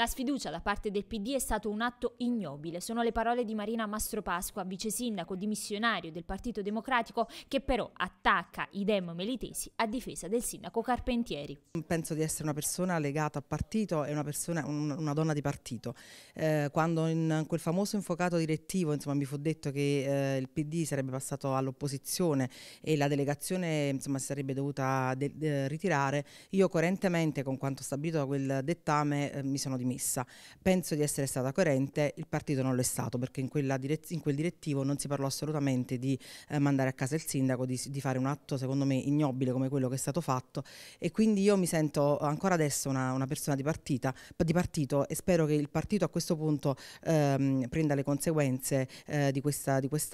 La sfiducia da parte del PD è stato un atto ignobile, sono le parole di Marina Mastro Pasqua, vice sindaco dimissionario del Partito Democratico, che però attacca i dem melitesi a difesa del sindaco Carpentieri. Penso di essere una persona legata al partito e una, persona, un, una donna di partito. Eh, quando in quel famoso infuocato direttivo insomma, mi fu detto che eh, il PD sarebbe passato all'opposizione e la delegazione insomma, si sarebbe dovuta de de ritirare, io coerentemente con quanto stabilito da quel dettame eh, mi sono dimissione commessa. Penso di essere stata coerente, il partito non lo è stato perché in, in quel direttivo non si parlò assolutamente di eh, mandare a casa il sindaco, di, di, fare un atto secondo me ignobile come quello che è stato fatto e quindi io mi sento ancora adesso una, una persona di, partita, di, partito e spero che il partito a questo punto ehm, prenda le conseguenze eh, di quest'atto quest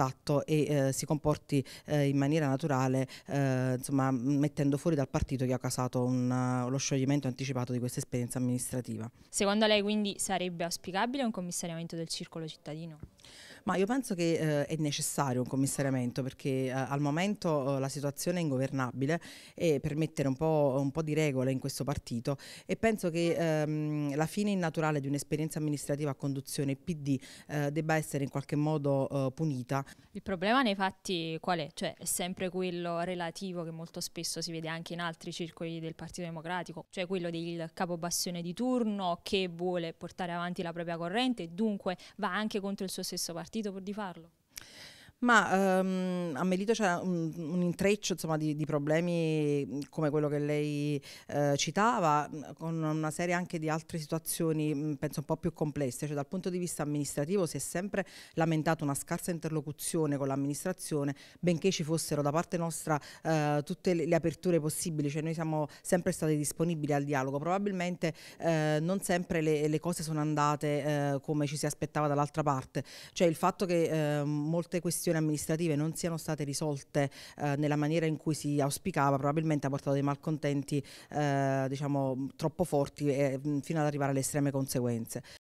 e eh, si comporti eh, in maniera naturale eh, insomma, mettendo fuori dal partito che ha causato un, lo scioglimento anticipato di questa esperienza amministrativa. Secondo lei quindi sarebbe auspicabile un commissariamento del circolo cittadino? Ma io penso che eh, è necessario un commissariamento perché eh, al momento eh, la situazione è ingovernabile e per mettere un po', un po', di regole in questo partito e penso che ehm, la fine innaturale di un'esperienza amministrativa a conduzione PD eh, debba essere in qualche modo eh, punita. Il problema nei fatti qual è? Cioè è sempre quello relativo che molto spesso si vede anche in altri circoli del Partito Democratico, cioè quello del capobassione di turno che vuole portare avanti la propria corrente e dunque va anche contro il suo stesso partito partito pur di farlo. Ma um, a Melito c'è un, un intreccio insomma, di, di, problemi mm, come quello che lei eh, citava, mm, con una serie anche di altre situazioni, mm, penso un po' più complesse. Cioè, dal punto di vista amministrativo si è sempre lamentato una scarsa interlocuzione con l'amministrazione, benché ci fossero da parte nostra eh, tutte le, le, aperture possibili, cioè noi siamo sempre stati disponibili al dialogo. Probabilmente eh, non sempre le, le, cose sono andate eh, come ci si aspettava dall'altra parte. Cioè il fatto che ehm, molte questioni questioni amministrative non siano state risolte eh, nella maniera in cui si auspicava, probabilmente ha portato dei malcontenti eh, diciamo, troppo forti eh, fino ad arrivare alle estreme conseguenze.